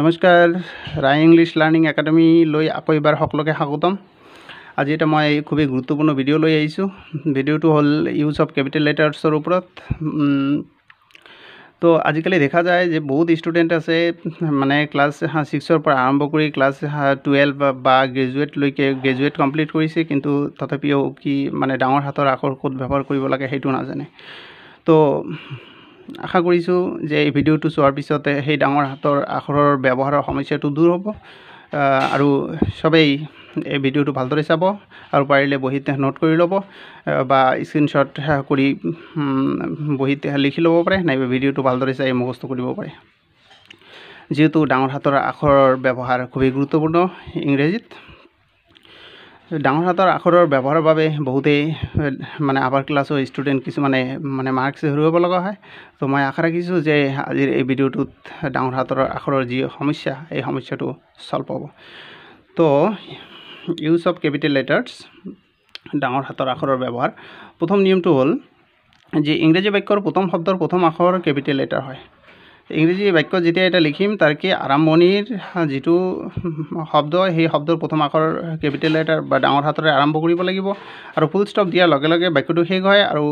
নমস্কাৰ ৰাই English learning একাডেমীলৈ আকৌ এবাৰ সকলোকে স্বাগতম আজি এটা মই খুবেই গুৰুত্বপূৰ্ণ ভিডিঅ' লৈ আহিছোঁ ভিডিঅ'টো হ'ল ইউজ অফ কেপিটেল লেটাৰ্ছৰ ওপৰত তো আজিকালি দেখা যায় যে বহুত ষ্টুডেণ্ট আছে মানে ক্লাছ ছিক্সৰ পৰা আৰম্ভ কৰি ক্লাছ টুৱেলভ বা গ্ৰেজুৱেটলৈকে গ্ৰেজুৱেট কমপ্লিট কৰিছে কিন্তু তথাপিও কি মানে ডাঙৰ হাতৰ আখৰ ক'ত ব্যৱহাৰ কৰিব লাগে সেইটো নাজানে তো আশা কৰিছোঁ যে এই ভিডিঅ'টো চোৱাৰ পিছতে সেই ডাঙৰ হাতৰ আখৰৰ ব্যৱহাৰৰ সমস্যাটো দূৰ হ'ব আৰু চবেই এই ভিডিঅ'টো ভালদৰে চাব আৰু পাৰিলে বহীত নোট কৰি ল'ব বা স্ক্ৰীণশ্বট কৰি বহীত লিখি ল'ব পাৰে নাইবা ভিডিঅ'টো ভালদৰে চাই মুখস্থ কৰিব পাৰে যিহেতু ডাঙৰ হাতৰ আখৰৰ ব্যৱহাৰ খুবেই গুৰুত্বপূৰ্ণ ইংৰাজীত ডাঙৰ হাতৰ আখৰৰ ব্যৱহাৰৰ বাবে বহুতেই মানে আপাৰ ক্লাছৰ ষ্টুডেণ্ট কিছুমানে মানে মাৰ্কছ হেৰুৱাব লগা হয় তো মই আশা ৰাখিছোঁ যে আজিৰ এই ভিডিঅ'টোত ডাঙৰ হাতৰ আখৰৰ যি সমস্যা এই সমস্যাটো চল্ভ হ'ব তো ইউজ অফ কেপিটেল লেটাৰ্ছ ডাঙৰ হাতৰ আখৰৰ ব্যৱহাৰ প্ৰথম নিয়মটো হ'ল যে ইংৰাজী বাক্যৰ প্ৰথম শব্দৰ প্ৰথম আখৰ কেপিটেল লেটাৰ হয় ইংৰাজী বাক্য যেতিয়া এটা লিখিম তাৰ কি আৰম্ভণিৰ যিটো শব্দ সেই শব্দৰ প্ৰথম আখৰ কেপিটেল লেটাৰ বা ডাঙৰ হাতৰে আৰম্ভ কৰিব লাগিব আৰু ফুল ষ্টপ দিয়াৰ লগে লগে বাক্যটো শেষ হয় আৰু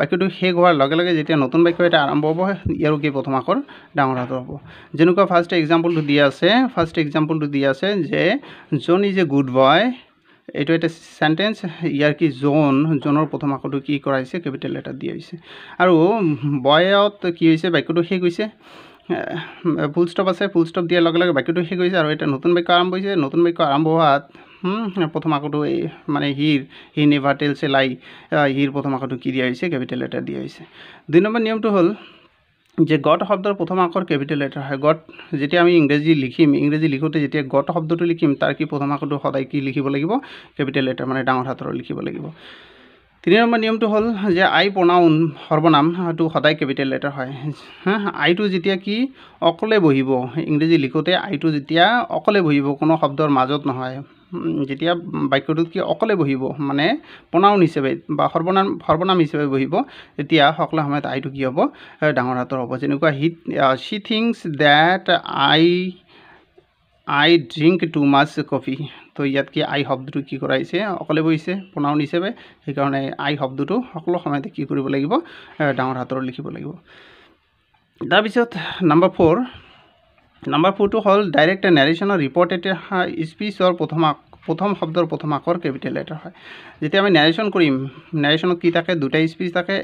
বাক্যটো শেষ হোৱাৰ লগে লগে যেতিয়া নতুন বাক্য এটা আৰম্ভ হ'ব ইয়াৰো কি প্ৰথম আখৰ ডাঙৰ হাতৰ হ'ব যেনেকুৱা ফাৰ্ষ্ট এক্সাম্পলটো দিয়া আছে ফাৰ্ষ্ট এক্সাম্পলটো দিয়া আছে যে John is a good boy এইটো এটা চেণ্টেন্স ইয়াৰ কি জোন জোনৰ প্ৰথম আখৰটো কি কৰাইছে কেপিটেল লেটাৰ দিয়া হৈছে আৰু বয়ত কি হৈছে বাক্যটো শেষ হৈছে ফুল ষ্টপ আছে ফুল ষ্টপ দিয়াৰ লগে লগে বাক্যটো শেষ হৈছে আৰু এটা নতুন বাক্য আৰম্ভ হৈছে নতুন বাক্য আৰম্ভ হোৱাত প্ৰথম আখৰটো এই মানে হিৰ হি নেভাৰ টেল চেলাই হিৰ প্ৰথম আখৰটো কি দিয়া হৈছে কেপিটেল লেটাৰ দিয়া হৈছে দুই নম্বৰ নিয়মটো হ'ল যে গট শব্দৰ প্ৰথম আখৰ কেপিটেল লেটাৰ হয় গট যেতিয়া আমি ইংৰাজী লিখিম ইংৰাজী লিখোঁতে যেতিয়া গট শব্দটো লিখিম তাৰ কি প্ৰথম আখৰটো সদায় কি লিখিব লাগিব কেপিটেল লেটাৰ মানে ডাঙৰ হাতৰ লিখিব লাগিব তিনি নম্বৰ নিয়মটো হ'ল যে আই প্ৰণাউন সৰ্বনাম সেইটো সদায় কেপিটেল লেটাৰ হয় হা আইটো যেতিয়া কি অকলে বহিব ইংৰাজী লিখোঁতে আইটো যেতিয়া অকলে বহিব কোনো শব্দৰ মাজত নহয় যেতিয়া বাক্যটোত কি অকলে বহিব মানে প্ৰণাউন হিচাপে বা সৰ্বনাম সৰ্বনাম হিচাপে বহিব তেতিয়া সকলো সময়ত আইটো কি হ'ব ডাঙৰ হাতৰ হ'ব যেনেকুৱা হি চি thinks that I I drink too much coffee তো ইয়াত কি আই শব্দটো কি কৰাইছে অকলে বহিছে প্ৰণাউন হিচাপে সেইকাৰণে আই শব্দটো সকলো সময়তে কি কৰিব লাগিব ডাঙৰ হাতৰ লিখিব লাগিব তাৰপিছত নাম্বাৰ ফ'ৰ নাম্বাৰ ফ'ৰটো হ'ল ডাইৰেক্ট নেৰেশ্যনৰ ৰিপৰ্টেড স্পীচৰ প্ৰথমা প্রথম শব্দৰ প্ৰথম আখৰ কেপিটেল লেটাৰ হয় যেতিয়া আমি নেৰেশ্যন কৰিম নেৰেশ্যনত কি থাকে দুটা স্পীচ থাকে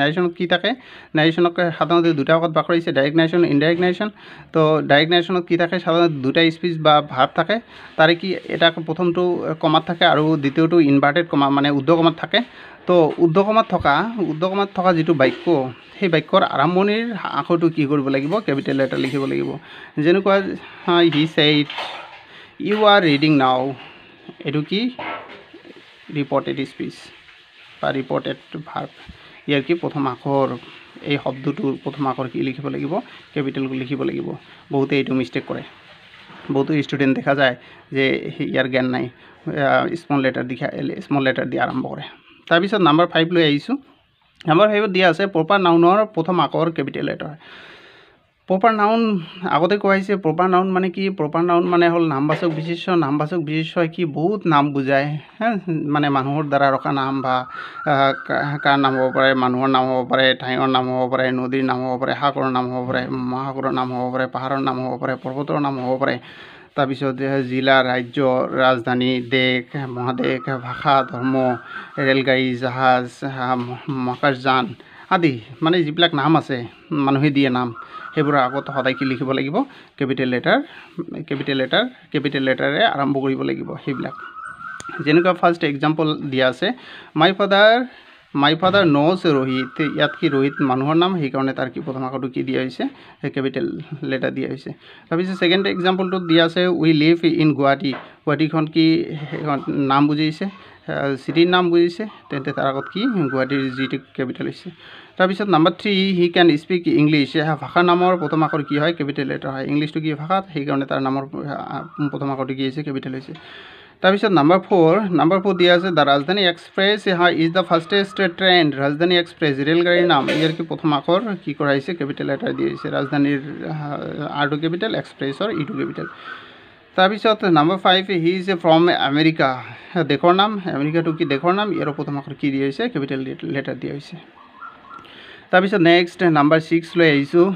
নেৰেশ্যনত কি থাকে নেৰেশ্যনক সাধাৰণতে দুটা ভাগত ভাগ কৰিছে ডাইৰেক্ট নেৰেশ্যন ইনডাইৰেক্ট নেৰেশ্যন তো ডাইৰেক্ট নেৰেশ্যনত কি থাকে সাধাৰণতে দুটা স্পীচ বা ভাব থাকে তাৰে কি এটা প্ৰথমটো কমাত থাকে আৰু দ্বিতীয়টো ইনভাৰ্টেড কমা মানে উদ্যকমাত থাকে তো উদ্যকমাত থকা উদ্যকমাত থকা যিটো বাক্য সেই বাক্যৰ আৰম্ভণিৰ আখৰটো কি কৰিব লাগিব কেপিটেল লেটাৰ লিখিব লাগিব যেনেকুৱা he said you are reading now এইটো কি ৰিপৰ্টেড স্পীচ বা ৰিপৰ্টেড ভাৰ্ব ইয়াৰ কি প্ৰথম আখৰ এই শব্দটোৰ প্ৰথম আখৰ কি লিখিব লাগিব কেপিটেল লিখিব লাগিব বহুতে এইটো মিষ্টেক কৰে বহুতো ষ্টুডেণ্ট দেখা যায় যে ইয়াৰ জ্ঞান নাই স্মল লেটাৰ দি স্মল লেটাৰ দিয়া আৰম্ভ কৰে তাৰপিছত নাম্বাৰ ফাইভ লৈ আহিছোঁ নাম্বাৰ ফাইভত দিয়া আছে প্ৰপাৰ নাউনৰ প্ৰথম আখৰ কেপিটেল লেটাৰ প্রপার নাউন আগতে কোৱাইছে প্রপার নাউন মানে কি প্রপার নাউন মানে হ'ল নামবাচক বিশিষ্ট নামবাচক হয় কি বহুত নাম বুজায় মানে মানুহৰ দ্বাৰা ৰখা নাম বা কাৰ নাম হ'ব পাৰে মানুহৰ নাম হ'ব পাৰে ঠাইৰ নাম হ'ব পাৰে নদীৰ নাম হ'ব পাৰে সাগৰৰ নাম হ'ব পাৰে মহাসাগৰৰ নাম হ'ব পাৰে পাহাৰৰ নাম হ'ব পাৰে পৰ্বতৰ নাম হ'ব পাৰে তাৰপিছত জিলা রাজ্য ৰাজধানী দেশ মহাদেশ ভাষা ধৰ্ম ৰেলগাড়ী জাহাজ মহাকাশযান আদি মানে যিবিলাক নাম আছে মানুহে দিয়ে নাম সেইবোৰ আগত সদায় কি লিখিব লাগিব capital letter capital letter capital লেটাৰে আৰম্ভ কৰিব লাগিব সেইবিলাক যেনেকুৱা ফাৰ্ষ্ট এক্সাম্পল দিয়া আছে my father my father knows Rohit ইয়াত কি ৰোহিত মানুহৰ নাম সেইকাৰণে তাৰ কি প্ৰথম আগতো কি দিয়া হৈছে সেই কেপিটেল লেটাৰ দিয়া হৈছে তাৰপিছত ছেকেণ্ড এক্সাম্পলটোত দিয়া আছে উই লিভ ইন গুৱাহাটী গুৱাহাটীখন কি সেইখন নাম বুজিছে চিটিৰ হ্যাঁ, নাম বুজিছে তেন্তে তাৰ আগত কি গুৱাহাটীৰ যিটো কেপিটেল হৈছে তাৰপিছত number three he can speak English ভাষা নামৰ প্ৰথম আখৰ কি হয় কেপিটেল লেটাৰ হয় ইংলিছটো কি ভাষাত সেইকাৰণে তাৰ নামৰ প্ৰথম আখৰটো কি হৈছে কেপিটেল হৈছে তাৰপিছত নাম্বাৰ ফ'ৰ নাম্বাৰ ফ'ৰ দিয়া আছে দ্য ৰাজধানী এক্সপ্ৰেছ হা is the fastest train Rajdhani Express ৰেলগাড়ীৰ নাম ইয়াৰ কি প্ৰথম আখৰ কি কৰা হৈছে কেপিটেল লেটাৰ দিয়া হৈছে ৰাজধানীৰ আৰটো কেপিটেল এক্সপ্ৰেছৰ ইটো কেপিটেল তাৰপিছত number five he is from America দেশৰ নাম আমেৰিকাটো কি দেশৰ নাম ইয়াৰ প্ৰথম আখৰ কি দিয়া হৈছে কেপিটেল লেটাৰ দিয়া হৈছে তাৰপিছত নেক্সট নাম্বাৰ ছিক্স লৈ আহিছোঁ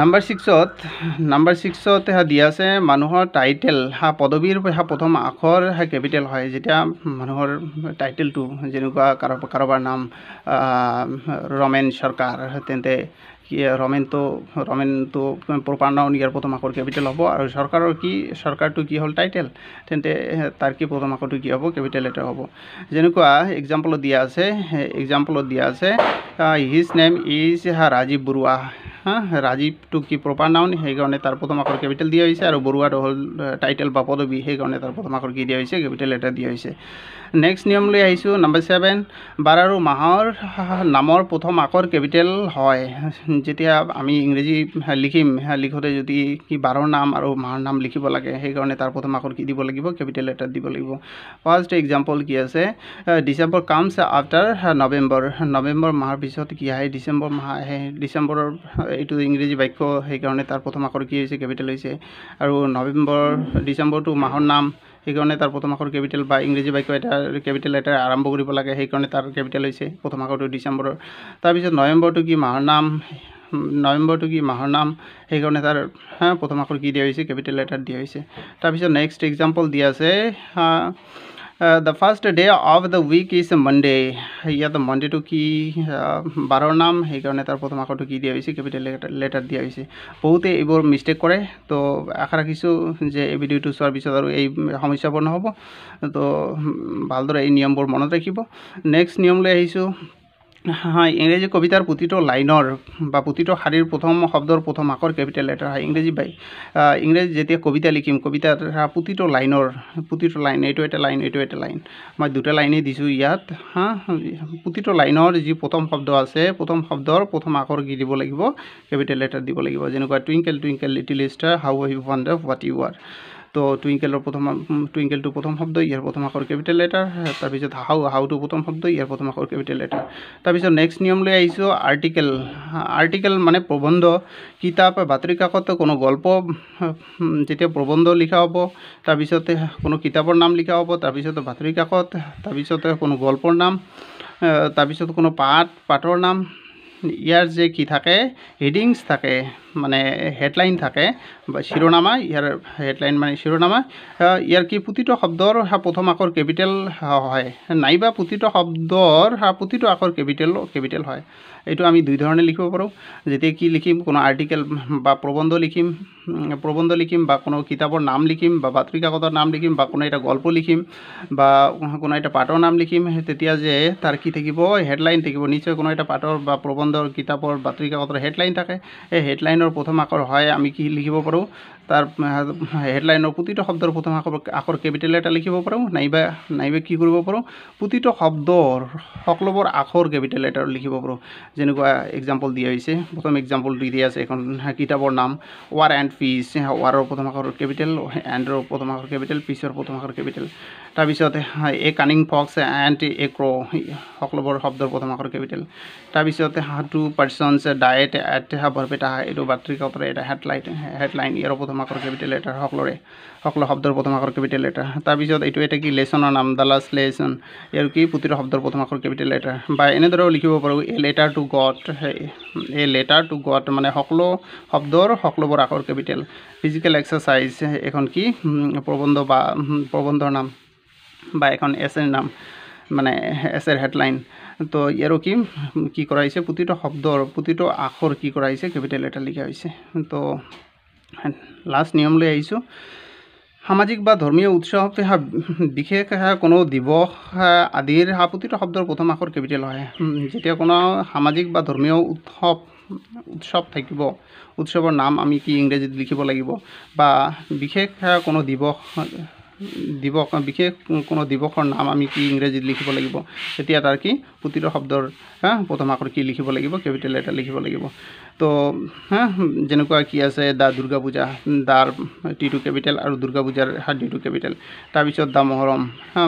নাম্বাৰ ছিক্সত নাম্বাৰ ছিক্সত দিয়া আছে মানুহৰ টাইটেল হা পদবীৰ হা প্ৰথম আখৰ হা কেপিটেল হয় যেতিয়া মানুহৰ টাইটেলটো যেনেকুৱা কাৰোবাৰ কাৰোবাৰ নাম ৰমেন চৰকাৰ তেন্তে কি ৰমেনটো ৰমেনটো প্ৰপাণ্ডাউন ইয়াৰ প্ৰথম আকৰ কেপিটেল হ'ব আৰু চৰকাৰৰ কি চৰকাৰটো কি হ'ল টাইটেল তেন্তে তাৰ কি প্ৰথম আকৰটো কি হ'ব কেপিটেল লেটাৰ হ'ব যেনেকুৱা এক্সাম্পলত দিয়া আছে এক্সাম্পলত দিয়া আছে his name is Rajiv Baruah হ্যাঁ রাজীব টু কি প্রপার নাউন সেই কারণে তার প্রথম আকর ক্যাপিটাল দিয়া হয়েছে আর বড়ুয়া হল টাইটেল বা পদবী সেই কারণে তার প্রথম আকর কি দিয়া হয়েছে ক্যাপিটাল লেটার দিয়া হয়েছে নেক্সট নিয়ম লো আইসো নাম্বার সেভেন বার আর মাহর নামর প্রথম আকর ক্যাপিটাল হয় যেটা আমি ইংরেজি লিখিম লিখোতে যদি কি বারর নাম আর মাহর নাম লিখব লাগে সেই কারণে তার প্রথম আকর কি দিব লাগিব ক্যাপিটাল লেটার দিব লাগিব ফার্স্ট এক্সাম্পল কি আছে December comes after November November মাহর পিছত কি আহে ডিসেম্বর মাহ আহে ডিসেম্বর এইটো ইংৰাজী বাক্য সেইকাৰণে তাৰ প্ৰথম আখৰ কি হৈছে কেপিটেল হৈছে আৰু নৱেম্বৰ ডিচেম্বৰটো মাহৰ নাম সেইকাৰণে তাৰ প্ৰথম আখৰ কেপিটেল বা ইংৰাজী বাক্য এটা কেপিটেল এটা আৰম্ভ কৰিব লাগে সেইকাৰণে তাৰ কেপিটেল হৈছে প্ৰথম আখৰটো ডিচেম্বৰৰ তাৰপিছত নৱেম্বৰটো কি মাহৰ নাম নৱেম্বৰটো কি মাহৰ নাম সেইকাৰণে তাৰ প্ৰথম আখৰ কি দিয়া হৈছে কেপিটেল এটাত দিয়া হৈছে তাৰপিছত নেক্সট এক্সাম্পল দিয়া আছে the first day of the week is Monday. Yet the Monday to key baronam, he can tar put Mako to key the capital letter the IC. Both a mistake core, to Akarakisu, the video to service other a homisabonobo, to Baldra in Yambo Monotrekibo. Next Niumle issue. হয় ইংৰাজী কবিতাৰ প্ৰতিটো লাইনৰ বা প্ৰতিটো শাৰীৰ প্ৰথম শব্দৰ প্ৰথম আখৰ কেপিটেল লেটাৰ হয় ইংৰাজী বাই ইংৰাজী যেতিয়া কবিতা লিখিম কবিতাৰ প্ৰতিটো লাইনৰ প্ৰতিটো লাইন এইটো এটা লাইন এইটো এটা লাইন মই দুটা লাইনেই দিছোঁ ইয়াত হা প্ৰতিটো লাইনৰ যি প্ৰথম শব্দ আছে প্ৰথম শব্দৰ প্ৰথম আখৰ কি দিব লাগিব কেপিটেল লেটাৰ দিব লাগিব যেনেকুৱা twinkle twinkle little star how wonder what you are তো টুইংকেলৰ প্ৰথম টুইংকেলটো প্ৰথম শব্দ ইয়াৰ প্ৰথম আখৰ কেপিটেল লেটাৰ তাৰপিছত হাউ হাউটো প্ৰথম শব্দ ইয়াৰ প্ৰথম আখৰ কেপিটেল লেটাৰ তাৰপিছত নেক্সট নিয়ম লৈ আহিছোঁ আৰ্টিকেল আৰ্টিকেল মানে প্ৰবন্ধ কিতাপ বাতৰি কাকত কোনো গল্প যেতিয়া প্ৰবন্ধ লিখা হ'ব তাৰপিছতে কোনো কিতাপৰ নাম লিখা হ'ব তাৰপিছত বাতৰি কাকত তাৰপিছতে কোনো গল্পৰ নাম তাৰপিছত কোনো পাঠ পাঠৰ নাম ইয়াৰ যে কি থাকে হেডিংছ থাকে মানে হেডলাইন থাকে বা শিৰোনামা ইয়াৰ হেডলাইন মানে শিৰোনামা ইয়াৰ কি প্ৰতিটো শব্দৰ প্ৰথম আখৰ কেপিটেল হয় নাইবা প্ৰতিটো শব্দৰ প্ৰতিটো আখৰ কেপিটেল কেপিটেল হয় এইটো আমি দুই ধৰণে লিখিব পাৰোঁ যেতিয়া কি লিখিম কোনো আৰ্টিকেল বা প্ৰবন্ধ লিখিম প্ৰবন্ধ লিখিম বা কোনো কিতাপৰ নাম লিখিম বা বাতৰি কাকতৰ নাম লিখিম বা কোনো এটা গল্প লিখিম বা কোনো এটা পাঠৰ নাম লিখিম তেতিয়া যে তাৰ কি থাকিব হেডলাইন থাকিব নিশ্চয় কোনো এটা পাঠৰ বা প্ৰবন্ধ ব্ৰহ্মাণ্ডৰ কিতাপৰ বাতৰি কাকতৰ হেডলাইন থাকে সেই হেডলাইনৰ প্ৰথম আখৰ হয় আমি কি লিখিব পাৰোঁ তাৰ হেডলাইনৰ প্ৰতিটো শব্দৰ প্ৰথম আখৰ আখৰ কেপিটেল এটা লিখিব পাৰোঁ নাইবা নাইবা কি কৰিব পাৰোঁ প্ৰতিটো শব্দৰ সকলোবোৰ আখৰ কেপিটেল এটা লিখিব পাৰোঁ যেনেকুৱা এক্সাম্পল দিয়া হৈছে প্ৰথম এক্সাম্পল দি দিয়া আছে এখন কিতাপৰ নাম ৱাৰ এণ্ড পিচ ৱাৰৰ প্ৰথম আখৰ কেপিটেল এণ্ডৰ প্ৰথম আখৰ কেপিটেল পিচৰ প্ৰথম আখৰ কেপিটেল তাৰপিছত a cunning fox and a crow সকলোবোৰ শব্দৰ প্ৰথম আখৰ কেপিটেল তাৰপিছত টু পাৰ্চনছ ডায়েট এটা বৰপেটা এইটো বাতৰি কাকতৰে এটা হেডলাইন হেডলাইন ইয়াৰ প্ৰথম আকৰ কেপিটেল লেটাৰ সকলোৰে সকলো শব্দৰ প্ৰথম আকৰ কেপিটেল লেটাৰ তাৰপিছত এইটো এটা কি লেচনৰ নাম দালাছ লেচন ইয়াৰ কি পুতিৰ শব্দৰ প্ৰথম আকৰ কেপিটেল লেটাৰ বা এনেদৰেও লিখিব পাৰোঁ এই লেটাৰ টু গড এই লেটাৰ টু গড মানে সকলো শব্দৰ সকলোবোৰ আকৰ কেপিটেল ফিজিকেল এক্সাৰচাইজ এখন কি প্ৰবন্ধ বা প্ৰবন্ধৰ নাম বা এখন এছ এৰ নাম মানে এছ এৰ হেডলাইন তো ইয়াৰো কি কি করাইছে প্রতিটা শব্দ প্রতিটা আখর কি হৈছে কেপিটেল এটা লিখা হৈছে তো লাষ্ট নিয়ম লৈ আহিছোঁ সামাজিক বা ধৰ্মীয় উৎসৱ বিশেষ কোনো দিবস আদিৰ প্ৰতিটো শব্দৰ প্ৰথম আখৰ কেপিটেল হয় যেতিয়া কোনো সামাজিক বা ধৰ্মীয় উৎসৱ উৎসৱ থাকিব উৎসৱৰ নাম আমি কি ইংৰাজীত লিখিব লাগিব বা বিশেষ কোনো দিৱস দিৱস বিশেষ কোনো দিৱসৰ নাম আমি কি ইংৰাজীত লিখিব লাগিব তেতিয়া তাৰ কি পুতিৰ শব্দৰ প্ৰথম আকৌ কি লিখিব লাগিব কেপিটেল এটা লিখিব লাগিব তো হা যেনেকুৱা কি আছে দা দুৰ্গা পূজা দাৰ টি টু কেপিটেল আৰু দুৰ্গা পূজাৰ হা ডি টু কেপিটেল তাৰপিছত দা মহৰম হা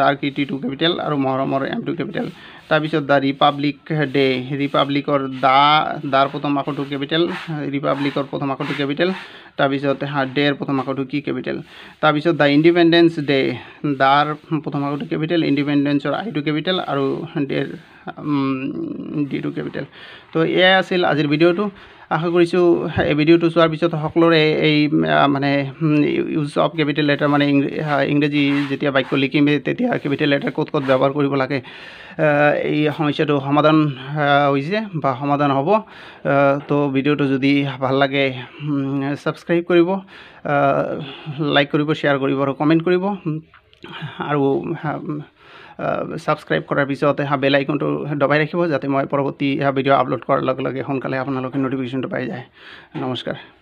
দাৰ কি টি টু কেপিটেল আৰু মহৰমৰ এম টু কেপিটেল তাৰপিছত দা ৰিপাব্লিক ডে ৰিপাব্লিকৰ দা দাৰ প্ৰথম আকৌটো কেপিটেল ৰিপাব্লিকৰ প্ৰথম আকৌটো কেপিটেল তাৰপিছত হা ডেৰ প্ৰথম আকৌটো কি কেপিটেল তাৰপিছত দা ইণ্ডিপেণ্ডেঞ্চ ডে দাৰ প্ৰথম আকৌটো কেপিটেল ইণ্ডিপেণ্ডেঞ্চৰ আই টু কেপিটেল আৰু ডেৰ ডি টু কেপিটেল তো এয়াই আছিল আজিৰ ভিডিঅ'টো আশা কৰিছোঁ এই ভিডিঅ'টো চোৱাৰ পিছত সকলোৰে এই মানে ইউজ অফ কেপিটেল লেটাৰ মানে ইংৰাজী যেতিয়া বাক্য লিখিম তেতিয়া কেপিটেল লেটাৰ ক'ত ক'ত ব্যৱহাৰ কৰিব লাগে এই সমস্যাটো সমাধান হৈছে বা সমাধান হ'ব তো ভিডিঅ'টো যদি ভাল লাগে ছাবস্ক্ৰাইব কৰিব লাইক কৰিব শ্বেয়াৰ কৰিব আৰু কমেণ্ট কৰিব আৰু ছাবস্ক্ৰাইব কৰাৰ পিছত বেল আইকনটো দবাই ৰাখিব যাতে মই পৰৱৰ্তী ভিডিঅ' আপলোড কৰাৰ লগে লগে সোনকালে আপোনালোকে ন'টিফিকেশ্যনটো পাই যায় নমস্কাৰ